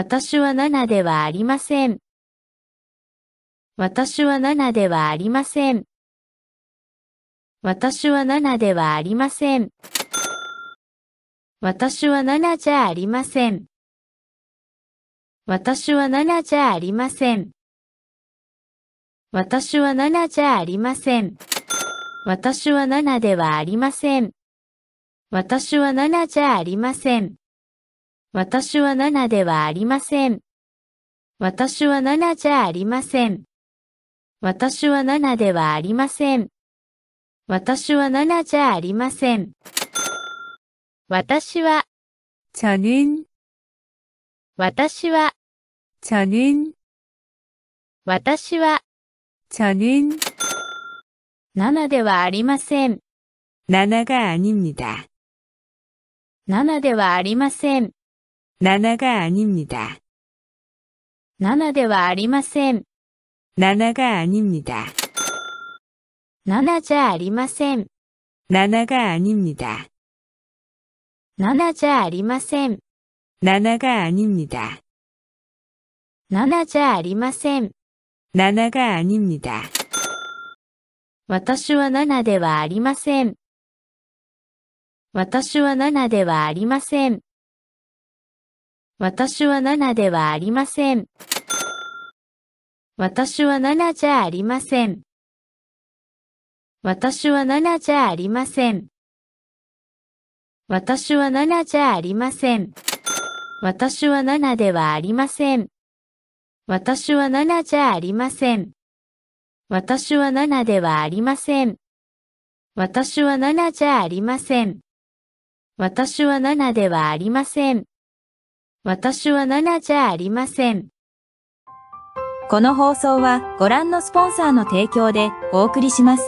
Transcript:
私は7ではありません。私は7ではありません。私は7ではありません。私は7じゃありません。私は7じゃありません。私は7じゃありません。私は7ではありません。私は7じゃありません。私は7ではありません。私は7じゃありません。私は7ではありません。私は7じゃありません。私は、저는私は、저는私は、저는7ではありません。7が아닙니 다。 7ではありません。7が아닙니다7ではありません。7が아닙니다7じゃありません。7が아닙니다7じゃありません。7が아닙니다7じゃありません。7が아닙니다私は7ではありません。私は7ではありません。私は7ではありません。私は7じゃありません。私は7じゃありません。私は7じゃありません。私は7ではありません。私は7じゃありません。私は7ではありません。私は7じゃありません。私は7ではありません。私は7じゃありません。この放送はご覧のスポンサーの提供でお送りします。